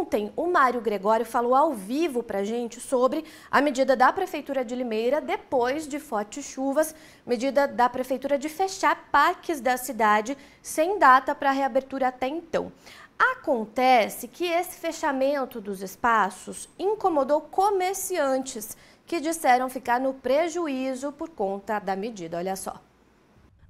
ontem o Mário Gregório falou ao vivo para gente sobre a medida da Prefeitura de Limeira depois de fortes chuvas, medida da Prefeitura de fechar parques da cidade sem data para reabertura até então. Acontece que esse fechamento dos espaços incomodou comerciantes que disseram ficar no prejuízo por conta da medida. Olha só.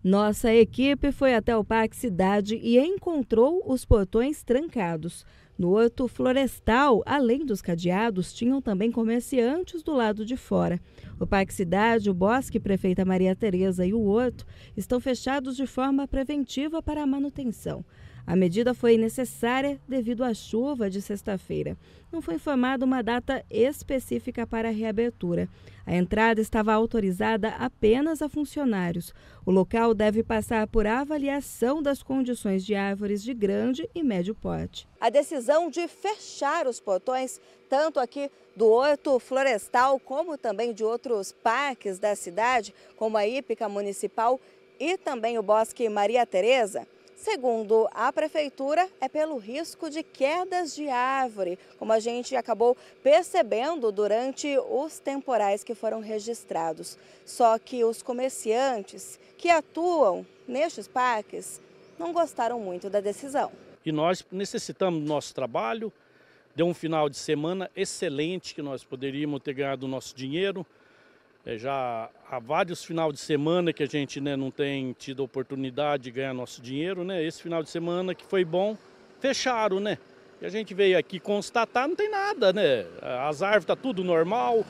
Nossa equipe foi até o Parque Cidade e encontrou os portões trancados. No Horto Florestal, além dos cadeados, tinham também comerciantes do lado de fora. O Parque Cidade, o Bosque Prefeita Maria Tereza e o Horto estão fechados de forma preventiva para a manutenção. A medida foi necessária devido à chuva de sexta-feira. Não foi informada uma data específica para a reabertura. A entrada estava autorizada apenas a funcionários. O local deve passar por avaliação das condições de árvores de grande e médio porte. A decisão de fechar os portões, tanto aqui do Horto Florestal, como também de outros parques da cidade, como a Hípica Municipal e também o Bosque Maria Tereza, Segundo a prefeitura, é pelo risco de quedas de árvore, como a gente acabou percebendo durante os temporais que foram registrados. Só que os comerciantes que atuam nestes parques não gostaram muito da decisão. E nós necessitamos do nosso trabalho, deu um final de semana excelente que nós poderíamos ter ganhado o nosso dinheiro, é, já há vários final de semana que a gente né, não tem tido a oportunidade de ganhar nosso dinheiro, né? Esse final de semana que foi bom, fecharam, né? E a gente veio aqui constatar, não tem nada, né? As árvores tá tudo normal,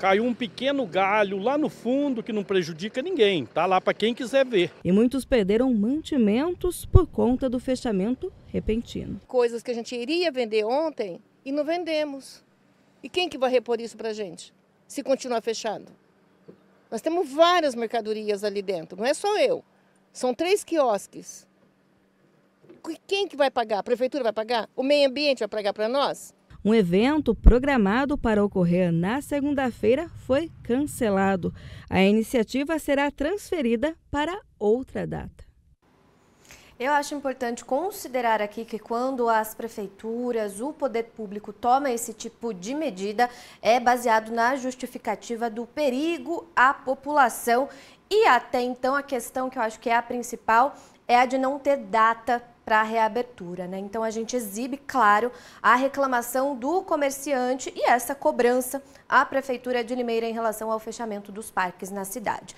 caiu um pequeno galho lá no fundo que não prejudica ninguém, tá lá para quem quiser ver. E muitos perderam mantimentos por conta do fechamento repentino. Coisas que a gente iria vender ontem e não vendemos. E quem que vai repor isso para gente? Se continuar fechado? Nós temos várias mercadorias ali dentro, não é só eu. São três quiosques. Quem que vai pagar? A prefeitura vai pagar? O meio ambiente vai pagar para nós? Um evento programado para ocorrer na segunda-feira foi cancelado. A iniciativa será transferida para outra data. Eu acho importante considerar aqui que quando as prefeituras, o poder público toma esse tipo de medida, é baseado na justificativa do perigo à população. E até então a questão que eu acho que é a principal é a de não ter data para a reabertura, né? Então a gente exibe, claro, a reclamação do comerciante e essa cobrança à prefeitura de Limeira em relação ao fechamento dos parques na cidade.